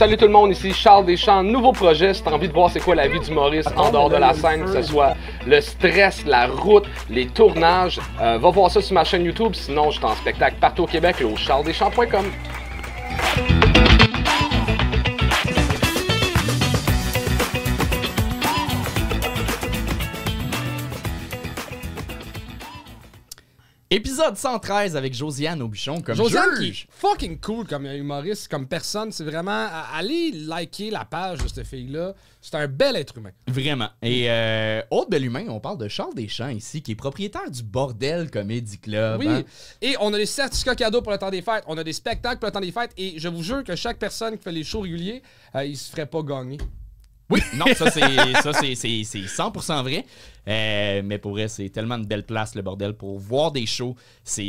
Salut tout le monde, ici Charles Deschamps, nouveau projet. Si t'as envie de voir c'est quoi la vie du Maurice en dehors de la scène, que ce soit le stress, la route, les tournages, euh, va voir ça sur ma chaîne YouTube. Sinon, je suis en spectacle partout au Québec et au charlesdeschamps.com. Épisode 113 avec Josiane Aubuchon comme Josiane juge. fucking cool comme humoriste, comme personne. C'est vraiment... Allez liker la page de cette fille-là. C'est un bel être humain. Vraiment. Et euh, autre bel humain, on parle de Charles Deschamps ici, qui est propriétaire du Bordel Comedy Club. Oui. Hein. Et on a des certificats cadeaux pour le temps des fêtes. On a des spectacles pour le temps des fêtes. Et je vous jure que chaque personne qui fait les shows réguliers, euh, il se ferait pas gagner. Oui, non, ça c'est 100% vrai. Euh, mais pour vrai, c'est tellement une belle place, le bordel, pour voir des shows. C'est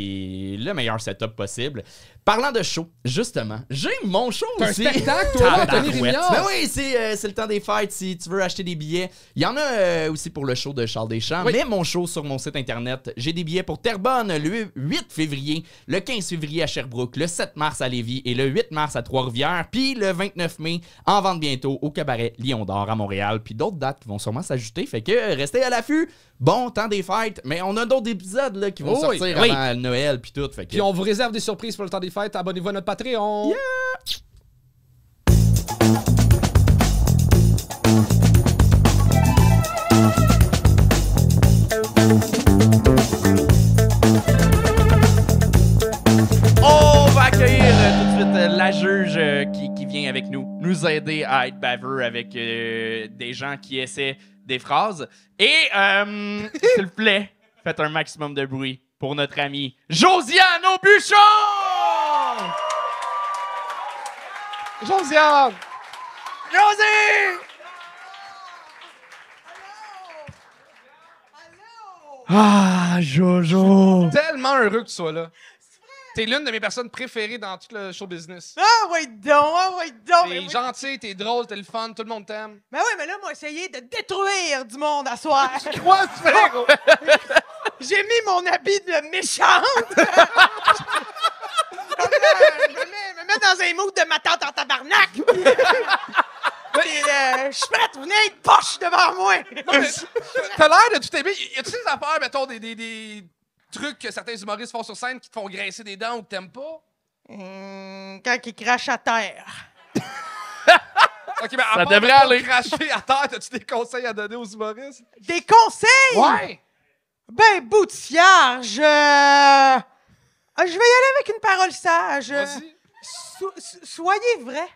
le meilleur setup possible. Parlant de shows justement, j'ai mon show aussi. Un spectacle, toi, Ben oui, euh, c'est le temps des fêtes. Si tu veux acheter des billets, il y en a euh, aussi pour le show de Charles Deschamps. Mais mon show sur mon site internet, j'ai des billets pour Terrebonne le 8 février, le 15 février à Sherbrooke, le 7 mars à Lévis et le 8 mars à Trois-Rivières. Puis le 29 mai, en vente bientôt au cabaret Lyon d'Or à Montréal. Puis d'autres dates vont sûrement s'ajouter. Fait que restez à la Bon, temps des fêtes, mais on a d'autres épisodes là, qui vont oh sortir Noël puis tout. Puis on vous réserve des surprises pour le temps des fêtes. Abonnez-vous à notre Patreon. On va accueillir euh, tout de suite euh, la juge euh, qui, vient avec nous, nous aider à être baveux avec des gens qui essaient des phrases. Et, euh, s'il vous plaît, faites un maximum de bruit pour notre ami Josiane Aubuchon! Josiane! Josie! Ah, Jojo! Tellement heureux que tu sois là. T'es l'une de mes personnes préférées dans tout le show business. Ah, ouais, donc, ah, ouais, donc. T'es ben gentil, t'es drôle, t'es le fun, tout le monde t'aime. Mais ben oui, mais là, moi, essayé de détruire du monde à soir. Je crois que tu fais, gros. J'ai mis mon habit de méchante. Euh, je, me mets, dans un mood de ma tante en tabarnak. Euh, je suis prête, venez une poche devant moi. T'as l'air de tout aimer. Y a-tu des affaires, mettons, des, des, des trucs que certains humoristes font sur scène qui te font graisser des dents ou que t'aimes pas? Hum, quand ils crachent à terre. OK, ça devrait aller. cracher à terre, as-tu des conseils à donner aux humoristes? Des conseils? Ouais! Ben, bout de euh, ah, Je vais y aller avec une parole sage. Vas-y. soyez vrai.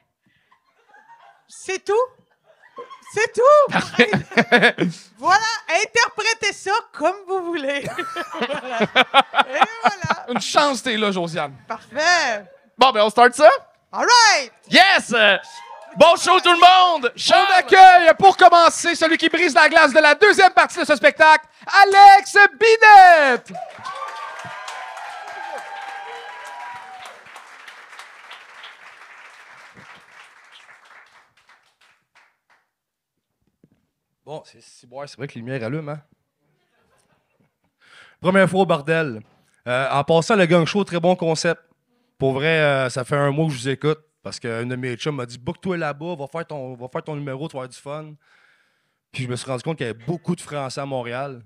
C'est tout. C'est tout. voilà, interprétez ça comme vous voulez. Et voilà. Une chance, t'es là, Josiane. Parfait. Bon, ben, on start ça? All right. Yes! Bon show, tout le monde! Show d'accueil pour commencer, celui qui brise la glace de la deuxième partie de ce spectacle, Alex Bidette! Bon, c'est c'est vrai que les lumières allument, hein. Première fois au bordel. Euh, en passant, le gang show, très bon concept. Pour vrai, euh, ça fait un mois que je vous écoute. Parce qu'une de mes chums m'a dit Book-toi là-bas, va, faire ton- numéro, tu vas avoir du fun. Puis je me suis rendu compte qu'il y avait beaucoup de Français à Montréal.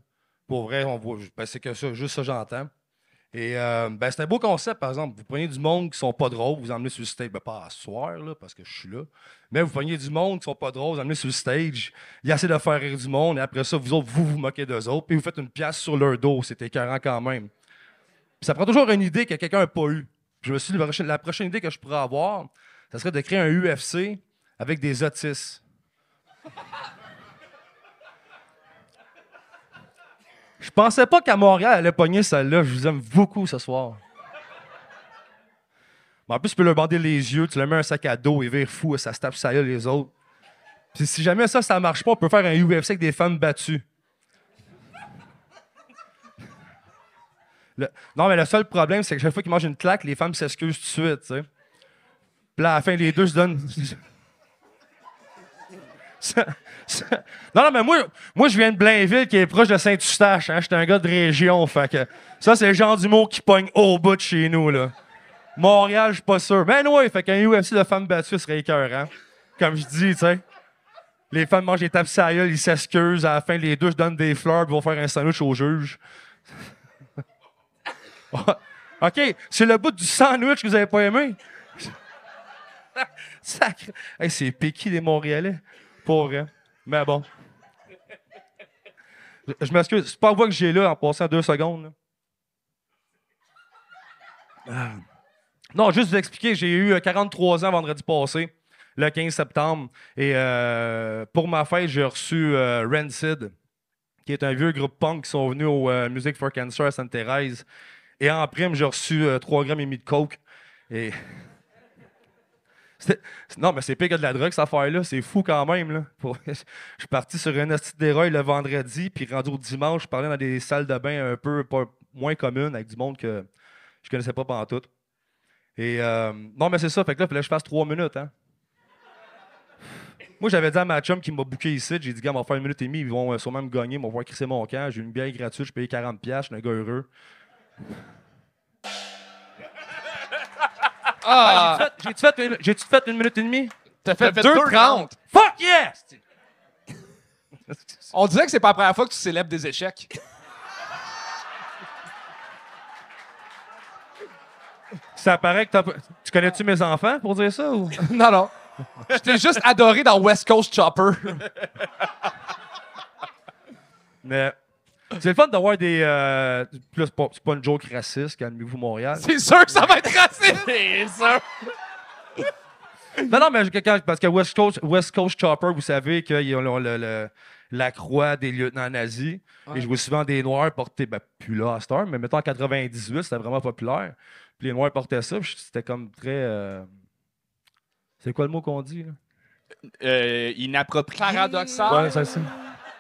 Pour vrai, on voit, ben, c'est que ça, juste ça, j'entends. Et euh, ben, c'est un beau concept, par exemple. Vous prenez du monde qui sont pas drôles, vous emmenez sur le stage. Ben, pas à soir, là, parce que je suis là. Mais vous prenez du monde qui sont pas drôles, vous emmenez sur le stage. Il y a assez de faire rire du monde. Et après ça, vous autres, vous vous moquez d'eux autres. Puis vous faites une pièce sur leur dos. C'est écœurant quand même. ça prend toujours une idée que quelqu'un n'a pas eue. je me suis dit, la prochaine idée que je pourrais avoir, ça serait de créer un UFC avec des autistes. Je pensais pas qu'à Montréal, elle allait pogner celle-là. Je vous aime beaucoup ce soir. en plus, tu peux leur bander les yeux, tu leur mets un sac à dos, et vire fou, ça se tape ça les autres. si jamais ça, ça marche pas, on peut faire un UFC avec des femmes battues. Non, mais le seul problème, c'est que chaque fois qu'ils mangent une claque, les femmes s'excusent tout de suite, tu Puis à la fin, les deux se donnent. Non, non, mais moi, moi, je viens de Blainville, qui est proche de Saint-Eustache. Hein? J'étais un gars de région, fait Ça, c'est le genre d'humour qui pogne au bout de chez nous, là. Montréal, je suis pas sûr. Mais ben, ouais, fait qu'un UFC de femmes battues serait écœurant. Hein. Comme je dis, tu sais. Les femmes mangent des tapis à ils s'excusent. À la fin, les deux se donnent des fleurs, puis vont faire un sandwich au juge. OK, c'est le bout du sandwich que vous avez pas aimé. Sacré, c'est piqué des Montréalais. Pour vrai. Mais bon. Je, m'excuse. C'est pas vrai que j'ai là en passant deux secondes. Ah. Non, juste vous expliquer, j'ai eu 43 euh, ans vendredi passé, le 15 septembre. Et euh, pour ma fête, j'ai reçu euh, Rancid, qui est un vieux groupe punk qui sont venus au Music for Cancer à Sainte-Thérèse. Et en prime, j'ai reçu 3 grammes et demi de coke. Et non, mais c'est pas que de la drogue, cette affaire-là. C'est fou quand même. Là. je suis parti sur un esti le vendredi, puis rendu au dimanche, je parlais dans des salles de bain un peu moins communes avec du monde que je connaissais pas pendant tout. Et euh, non, mais c'est ça. Fait que là, il fallait je passe trois minutes. Hein. Moi, j'avais dit à ma chum qui m'a booké ici, j'ai dit, gars, on va faire une minute et demie, ils vont euh, sûrement me gagner, ils vont voir crisser mon camp. J'ai une bière gratuite, je paye 40$, je suis un gars heureux. Ah! ah j'ai-tu fait, une minute et demie? T'as fait, 2,30. Fuck yes! On dirait que c'est pas la première fois que tu célèbres des échecs. Ça paraît que Tu connais-tu mes enfants pour dire ça ou? non, non. Je juste adoré dans West Coast Chopper. Mais c'est le fun d'avoir des. Euh, c'est pas, une joke raciste, calmez-vous, Montréal. C'est sûr que ça va être raciste! C'est sûr! non, non, mais parce que West Coast, Chopper, vous savez qu'ils ont la croix des lieutenants nazis. Et je vois souvent des Noirs porter, ben, plus là à cette mais mettons en 98, c'était vraiment populaire. Puis les Noirs portaient ça, c'était comme très. Euh, c'est quoi le mot qu'on dit? Euh, inapproprié. Paradoxal. Ouais, c'est ça.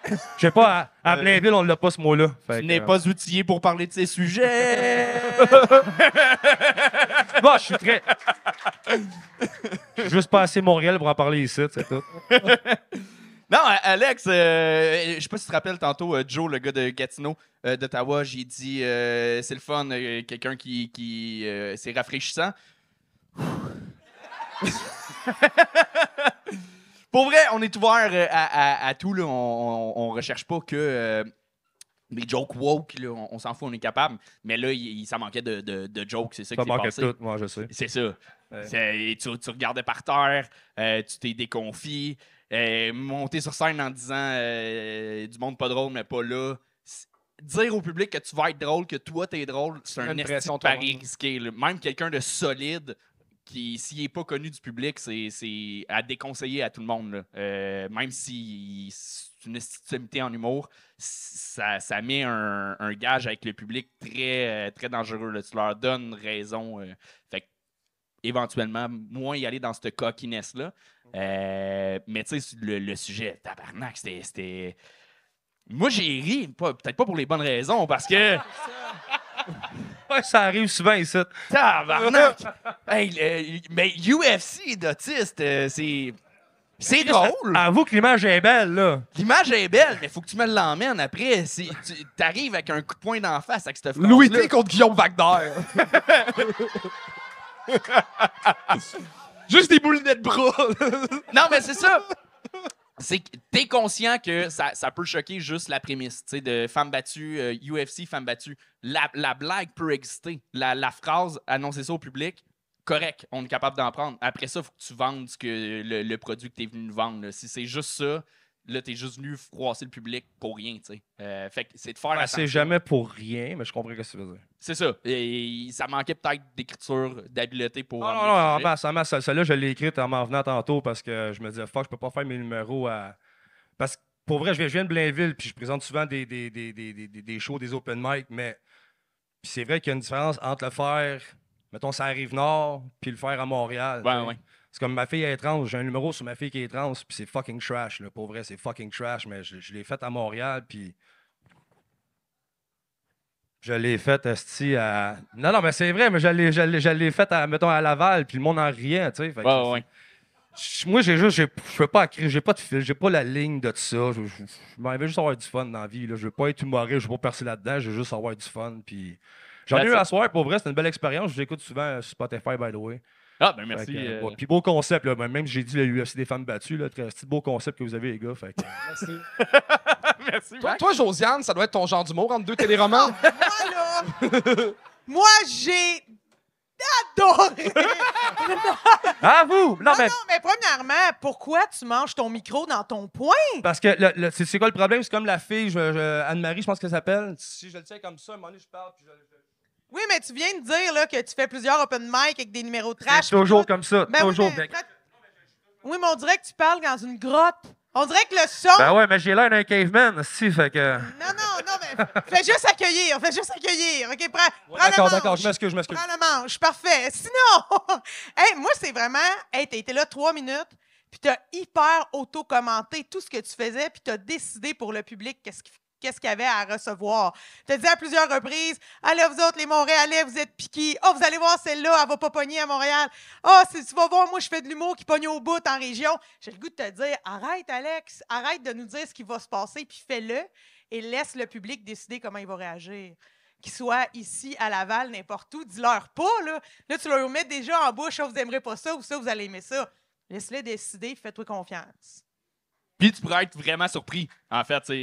Je sais pas, à, euh, Blainville, on l'a pas ce mot-là. Tu n'es pas outillé pour parler de ces sujets. Bon, je suis très. Je suis juste Montréal pour en parler ici, c'est tout. Non, Alex, euh, je sais pas si tu te rappelles tantôt, euh, Joe, le gars de Gatineau, d'Ottawa, j'ai dit c'est le fun, quelqu'un qui. qui c'est rafraîchissant. Pour vrai, on est ouvert euh, à, tout. Là. On, on, recherche pas que euh, des les jokes woke. On, s'en fout, on est capable. Mais là, il, ça manquait de, jokes. C'est ça, qui s'est passé. tout, moi, je sais. C'est ça. Tu, regardais par terre, euh, tu t'es déconfié. monter sur scène en disant du monde pas drôle, mais pas là dire au public que tu vas être drôle, que toi t'es drôle, c'est un pari risqué. Même quelqu'un de solide qui, s'il n'est pas connu du public, c'est à déconseiller à tout le monde. Euh, même si c'est une estimité en humour, ça, met un, gage avec le public très, euh, très dangereux. Tu leur donnes raison. Euh. fait éventuellement, moins y aller dans ce coquinesse-là. mais tu sais, le, le, sujet, tabarnak, c'était. Moi, j'ai ri, peut-être pas pour les bonnes raisons, parce que. ça arrive souvent ici. Tabarnak! mais UFC d'autiste, euh, c'est. C'est drôle! Avoue que l'image est belle, là. L'image est belle, mais faut que tu me l'emmènes après. t'arrives Tu arrives avec un coup de poing d'en face avec cette phrase Louis T contre Guillaume Wagner. Juste des boules de bras. Non, mais c'est ça! c'est t'es conscient que ça, peut choquer juste la prémisse, de femme battue, UFC, euh, femme battue. La, blague peut exister. La, phrase annoncer ça au public, correct, on est capable d'en prendre. Après ça, il faut que tu vendes que le, produit que tu es venu vendre. Si c'est juste ça, là, t'es juste venu froisser le public pour rien, tu euh, fait que c'est de faire C'est jamais pour rien, mais je comprends ce que tu veux dire. C'est ça. Et, ça manquait peut-être d'écriture, d'habileté pour. Non, non, non, en Ça, ça, Celle-là, je l'ai écrite en m'en venant tantôt parce que je me disais, fuck, je peux pas faire mes numéros à. Parce que pour vrai, je viens de Blainville, puis je présente souvent des, des, shows, des open mic, mais. c'est vrai qu'il y a une différence entre le faire, mettons, ça arrive nord, puis le faire à Montréal. Ouais, ouais. C'est comme ma fille est trans, j'ai un numéro sur ma fille qui est trans, puis c'est fucking trash, là. Pour vrai, c'est fucking trash, mais je, l'ai fait à Montréal, puis. Je l'ai fait, Esti, à. Non, non, mais c'est vrai, mais je l'ai fait, à, mettons, à Laval, puis le monde en riait, tu sais. ouais, ouais. Moi, j'ai juste, je peux pas j'ai pas de fil, j'ai pas la ligne de tout ça. Je, m'en vais juste avoir du fun dans la vie. Là. Je veux pas être humoré, je veux pas percer là-dedans, je veux juste avoir du fun. Puis... J'en ai eu à soir, pour vrai, c'était une belle expérience. Je l'écoute souvent sur euh, Spotify, by the way. Ah, ben merci. Euh, euh, puis beau concept, là, même j'ai dit le UFC des femmes battues, là, très beau concept que vous avez, les gars. Fait euh, Merci. merci. Toi, Josiane, ça doit être ton genre d'humour entre deux téléromans. moi, moi, j'ai adoré. ah, vous! Non, ah, mais... mais premièrement, pourquoi tu manges ton micro dans ton poing? Parce que c'est quoi le problème? C'est comme la fille, Anne-Marie, je pense qu'elle s'appelle. Si je le tiens comme ça, à moment je parle, puis je... Oui, mais tu viens de dire là, que tu fais plusieurs open mic avec des numéros de trash. C'est toujours comme ça. Ben toujours, oui, mais, Oui, mais on dirait que tu parles dans une grotte. On dirait que le son. Ben ouais, mais j'ai l'air d'un caveman aussi, fait que. Non, non, non, mais fais juste accueillir, fais juste accueillir. OK, prends, D'accord, d'accord, je m'excuse, je m'excuse. Prends la manche, parfait. Sinon, hey, moi, c'est vraiment. Hey, t'as été là trois minutes, puis t'as hyper auto-commenté tout ce que tu faisais, puis t'as décidé pour le public qu'est-ce qu'il qu'est-ce qu'il y avait à recevoir. Je te disais à plusieurs reprises, allez, ah, vous autres, les Montréalais, vous êtes piqués. Oh, vous allez voir, celle-là, elle va pas pogner à Montréal. Oh, si tu vas voir, moi, je fais de l'humour qui pogne au bout en région. J'ai le goût de te dire, arrête, Alex, arrête de nous dire ce qui va se passer, puis fais-le et laisse le public décider comment il va réagir. Qu'il soit ici, à Laval, n'importe où, dis-leur pas, là. Là, tu leur mets déjà en bouche, oh, vous n'aimerez pas ça ou ça, vous allez aimer ça. Laisse-les décider, fais-toi confiance. Puis tu pourrais être vraiment surpris, en fait. c'est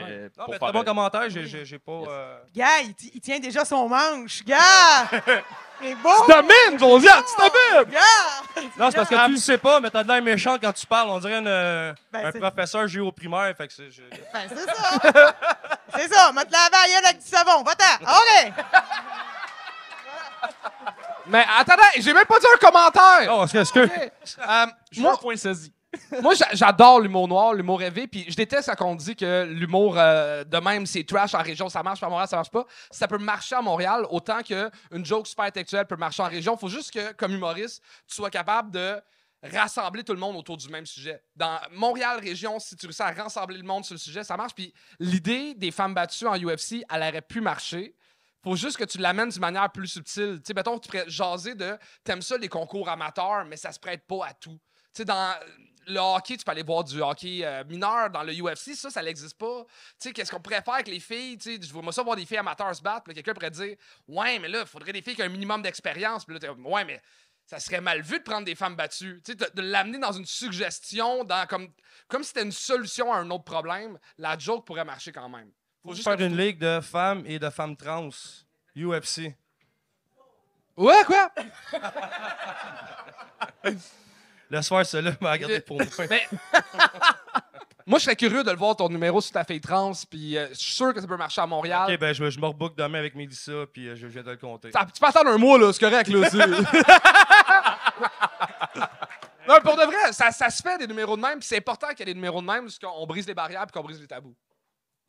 euh, bon commentaire, j'ai pas. Euh, gars, il, tient déjà son manche. Gars! C'est beau! Tu t'amines, Josiane! Tu Non, c'est parce que tu le sais pas, mais t'as de l'air méchant quand tu parles. On dirait euh, ben, un professeur géo primaire. Fait que c'est. Je... Ben, c'est ça! c'est ça! Mets la vaisselle avec du savon. Va-t'en! Allez! mais attendez, j'ai même pas dit un commentaire! Oh, excuse. je suis point saisi. Moi, j'adore l'humour noir, l'humour rêvé, puis je déteste quand on dit que l'humour euh, de même, c'est trash en région, ça marche, à Montréal, ça marche pas. Ça peut marcher à Montréal autant qu'une joke super intellectuelle peut marcher en région. faut juste que, comme humoriste, tu sois capable de rassembler tout le monde autour du même sujet. Dans Montréal région, si tu réussis à rassembler le monde sur le sujet, ça marche. Puis l'idée des femmes battues en UFC, elle aurait pu marcher. Faut juste que tu l'amènes d'une manière plus subtile. Tu sais, mettons, tu pourrais jaser de t'aimes ça les concours amateurs, mais ça se prête pas à tout. Tu sais, dans le hockey, tu peux aller voir du hockey euh, mineur dans le UFC, ça, ça n'existe pas. Tu sais, qu'est-ce qu'on pourrait faire avec les filles? Tu sais, je vois ça voir des filles amateurs se battre, quelqu'un pourrait dire Ouais, mais là, il faudrait des filles qui ont un minimum d'expérience. ouais, mais ça serait mal vu de prendre des femmes battues. Tu sais, de, l'amener dans une suggestion, dans, comme, comme si c'était une solution à un autre problème, la joke pourrait marcher quand même. Faut juste faire une ligue de femmes et de femmes trans. UFC. Ouais, quoi? le soir, celui-là, mais regardé pour moi. moi, je serais curieux de le voir ton numéro sur ta fille trans, puis euh, je suis sûr que ça peut marcher à Montréal. Ok, ben je, je me rebook demain avec Mélissa, puis euh, je viens de le compter. tu peux attendre un mois, là, c'est correct, là. non, pour de vrai, ça, se fait des numéros de même, puis c'est important qu'il y ait des numéros de même, parce qu'on brise les barrières, et qu'on brise les tabous.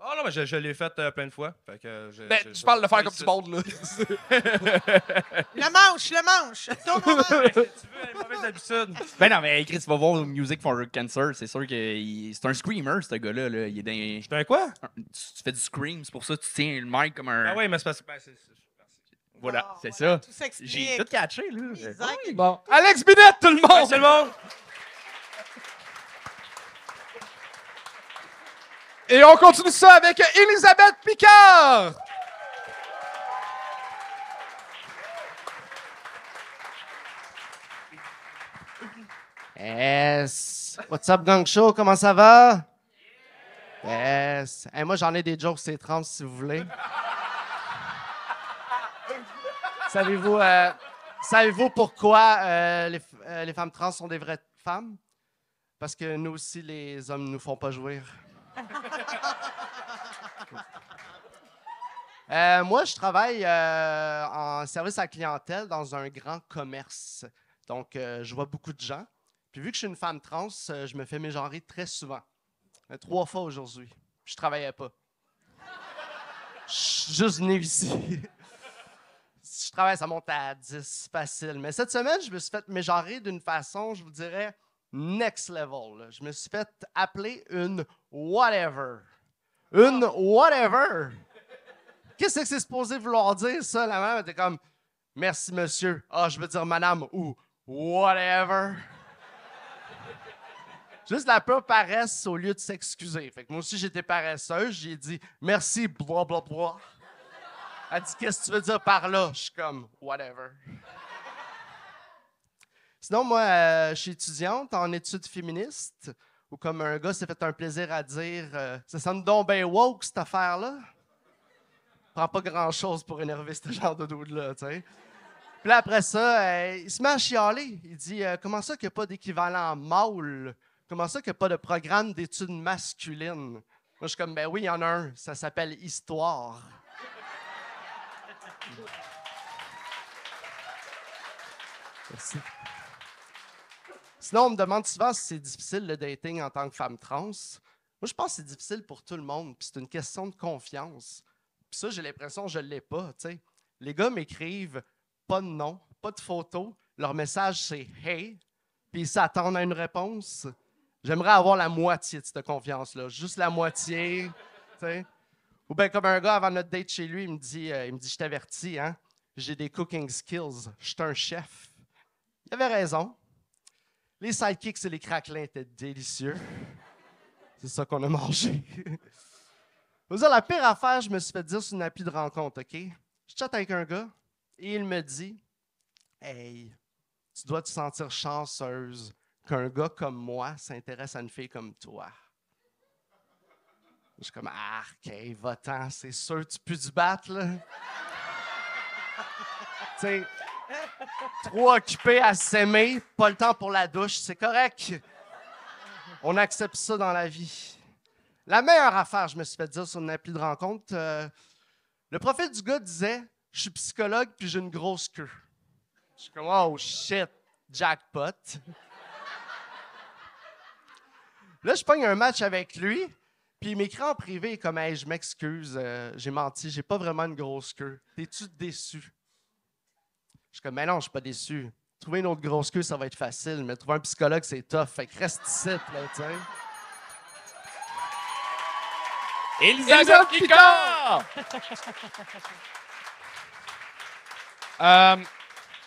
Ah non, mais je, l'ai fait euh, plein de fois. Euh, je- Ben, tu parles de faire comme tu monde, là. Le manche, le manche. Tourne au manche. tu veux, une mauvaise habitude. ben non, mais Chris, tu vas voir Music for Cancer. C'est sûr que c'est un screamer, ce gars-là. là. Il est dans- un quoi? Tu fais du scream, c'est pour ça que tu tiens le mic comme un. Ah oui, mais c'est parce que. ben, c'est- Voilà, ah, c'est ça. J'ai tout catché, là. Bon. Alex Binette, tout le monde! tout le monde! Et on continue ça avec Elisabeth Picard. Yes. What's up, Gang Show? Comment ça va? Yes. moi, j'en ai des jokes, c'est trans, si vous voulez. Savez-vous euh, pourquoi euh, les, euh, les femmes trans sont des vraies femmes? Parce que nous aussi, les hommes ne nous font pas jouir. Euh, moi, je travaille euh, en service à clientèle dans un grand commerce. Donc, euh, je vois beaucoup de gens. Puis, vu que je suis une femme trans, je me fais mégenrer très souvent. trois fois aujourd'hui. Je travaillais pas. Je suis juste venu ici. je travaille, ça monte à 10, facile. Mais cette semaine, je me suis fait mégenrer d'une façon, je vous dirais, next level. Je me suis fait appeler une whatever. Une whatever! Qu'est-ce que c'est supposé vouloir dire, ça? La maman était comme Merci, monsieur. Ah, je veux dire madame ou whatever. Juste la peur paresse au lieu de s'excuser. Fait que moi aussi, j'étais paresseuse. J'ai dit merci, blah. Elle dit Qu'est-ce que tu veux dire par là? Je suis comme Whatever. Sinon, moi, euh, je suis étudiante en études féministes, ou comme un gars s'est fait un plaisir à dire euh, Ça sent donc bien woke, cette affaire-là. Prends pas grand-chose pour énerver ce genre de doute là tu sais. Puis après ça, euh, il se met à chialer. Il dit Comment ça qu'il n'y a pas d'équivalent mâle Comment ça qu'il n'y a pas de programme d'études masculines Moi, je suis comme Ben oui, il y en a un. Ça s'appelle Histoire. Merci. Sinon, on me demande souvent si c'est difficile le dating en tant que femme trans. Moi, je pense que c'est difficile pour tout le monde, puis c'est une question de confiance. Puis ça, j'ai l'impression que je ne l'ai pas. Les gars m'écrivent pas de nom, pas de photo. Leur message, c'est Hey, puis ils s'attendent à une réponse. J'aimerais avoir la moitié de cette confiance-là, juste la moitié. Ou bien, comme un gars avant notre date chez lui, il me dit, euh, il me dit Je t'avertis, hein, j'ai des cooking skills, je suis un chef. Il avait raison. Les sidekicks et les craquelins étaient délicieux. C'est ça qu'on a mangé. Vous la pire affaire, je me suis fait dire sur une appli de rencontre, OK? Je chatte avec un gars et il me dit Hey, tu dois te sentir chanceuse qu'un gars comme moi s'intéresse à une fille comme toi. Je suis comme Ah, OK, va-t'en, c'est sûr, tu peux te battre, là. Trop occupé à s'aimer, pas le temps pour la douche, c'est correct. On accepte ça dans la vie. La meilleure affaire, je me suis fait dire sur une appli de rencontre, euh, le profil du gars disait Je suis psychologue puis j'ai une grosse queue. Je suis comme Oh shit, jackpot. Là, je pogne un match avec lui, puis il m'écrit en privé comme je m'excuse, euh, j'ai menti, j'ai pas vraiment une grosse queue. T'es-tu déçu? Je suis comme, mais non, je suis pas déçu. Trouver une autre grosse queue, ça va être facile, mais trouver un psychologue, c'est tough. Fait que reste ici, là, tu sais. Picard! Euh,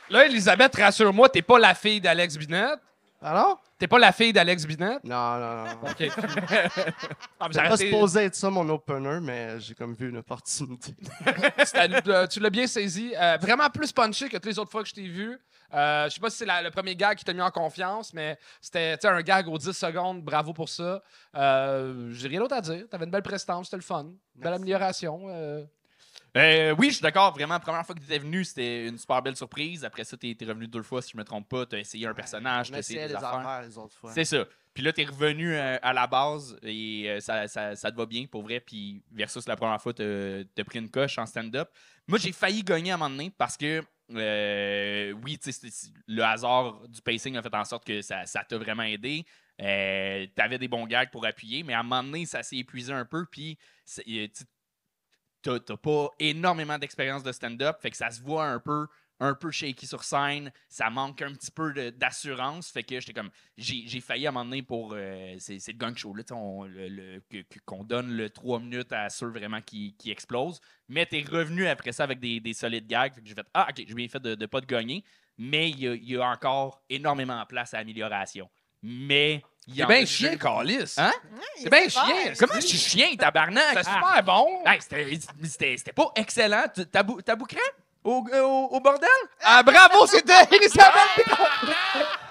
là, Elisabeth, rassure-moi, t'es pas la fille d'Alex Binette. Alors? T'es pas la fille d'Alex Binet? Non, non, non. OK. ah, pas supposé être ça, mon opener, mais j'ai comme vu une opportunité. tu l'as bien saisi. Euh, vraiment plus punché que toutes les autres fois que je t'ai vu. Euh, je sais pas si c'est le premier gag qui t'a mis en confiance, mais c'était un gag aux 10 secondes. Bravo pour ça. Euh, j'ai rien d'autre à dire. T'avais une belle prestance, c'était le fun. Belle amélioration. Euh, oui, je suis d'accord. Vraiment, la première fois que tu étais venu, c'était une super belle surprise. Après ça, tu es, revenu deux fois, si je me trompe pas. Tu as essayé un personnage, tu essayé des, affaires. autres fois. C'est ça. Puis là, tu es revenu euh, à, la base et euh, ça, te va bien, pour vrai. Puis versus la première fois, tu as pris une coche en stand-up. Moi, j'ai failli gagner à un moment donné parce que, oui, le hasard du pacing a fait en sorte que ça t'a vraiment aidé. Euh, tu avais des bons gags pour appuyer, mais à un moment donné, ça s'est épuisé un peu, puis tu t'as pas énormément d'expérience de stand-up, fait que ça se voit un peu un peu shaky sur scène, ça manque un petit peu d'assurance. Fait que j'étais comme, j'ai failli à un moment donné pour. cette euh, c'est gang show, là, qu'on donne le 3 minutes à ceux vraiment qui, qui explosent. Mais t'es revenu après ça avec des, solides gags. Fait que j'ai fait, ah, ok, j'ai bien fait de pas de gagner. Mais il y, y, a encore énormément de place à amélioration. Mais Hein? T'es bien chien, Calis. Hein? C'est bien chien. Comment tu suis chien, tabarnak? C'est super bon. Ah. C'était pas excellent. T'as euh, au, bordel? Ah, bravo, c'était Elisabeth!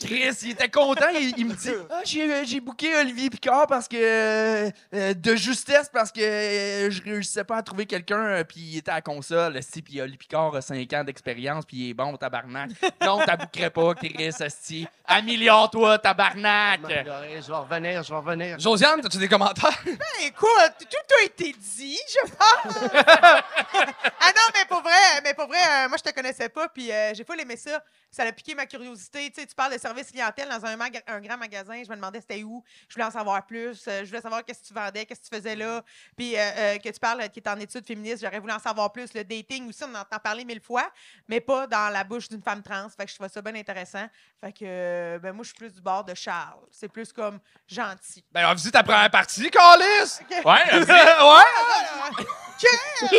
Chris, ah, il était content. Il, me dit ah, euh, j'ai, booké Olivier Picard parce que. Euh, euh, de justesse parce que je réussissais pas à trouver quelqu'un, puis il était à la console. Si, puis Olivier Picard a 5 ans d'expérience, puis il est bon, tabarnak. Non, t'abouquerais pas, Chris, Asti. Améliore-toi, tabarnak. Je vais revenir, je vais revenir. Josiane, as-tu des commentaires? Ben, écoute, tout a été dit, je pense. ah non, mais pour vrai, mais pour vrai moi, je te connaissais pas, puis j'ai pas aimé ça. Ça a piqué ma curiosité. Tu, sais, tu parles de service clientèle dans un, grand magasin. Je me demandais c'était où. Je voulais en savoir plus. Euh, je voulais savoir qu'est-ce que tu vendais, qu'est-ce que tu faisais là. Mm-hmm. Puis euh, euh, que tu parles qui est en études féministes, j'aurais voulu en savoir plus. Le dating aussi, on en entend parler mille fois, mais pas dans la bouche d'une femme trans. Fait que je trouve ça bien intéressant. Fait que ben, moi, je suis plus du bord de Charles. C'est plus comme gentil. Ben, on visite ta première partie, Carlis! Ouais, ouais! OK!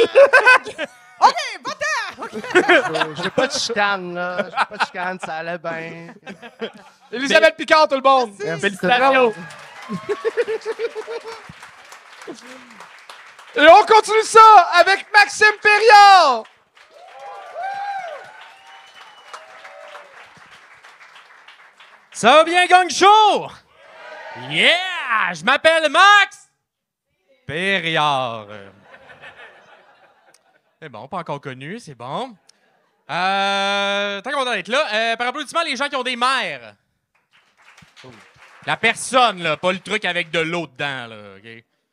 OK! OK, je pas de chicane, là. Je pas de chicane, ça allait bien. Elisabeth Picard, tout le monde! Et on continue ça avec Maxime Perriard! Ça va bien, gang show? Yeah! Je m'appelle Max Périard! C'est bon, pas encore connu, c'est bon. Tant qu'on va être là. Euh, par applaudissement, les gens qui ont des mères. La personne, là, pas le truc avec de l'eau dedans. Là,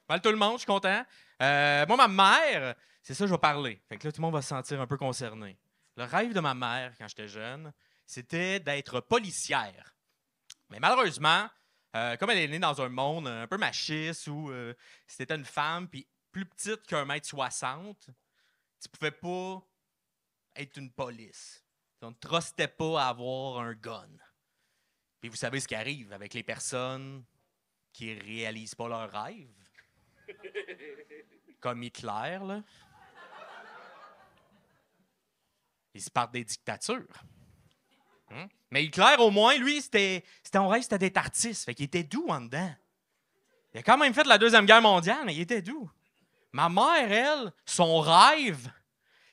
Mal tout le monde, je suis content. Euh, moi, ma mère, c'est ça que je vais parler. Fait que là, tout le monde va se sentir un peu concerné. Le rêve de ma mère, quand j'étais jeune, c'était d'être policière. Mais malheureusement, euh, comme elle est née dans un monde un peu machiste où euh, c'était une femme puis plus petite qu'un mètre soixante, tu pouvais pas être une police. On ne trustait pas à avoir un gun. Puis vous savez ce qui arrive avec les personnes qui réalisent pas leurs rêves. Comme Hitler, là. Ils se partent des dictatures. Hein? Mais Hitler, au moins, lui, c'était, c'était on rêve, c'était des artiste. Fait qu'il était doux en dedans. Il a quand même fait la Deuxième Guerre mondiale, mais il était doux. Ma mère, elle, son rêve,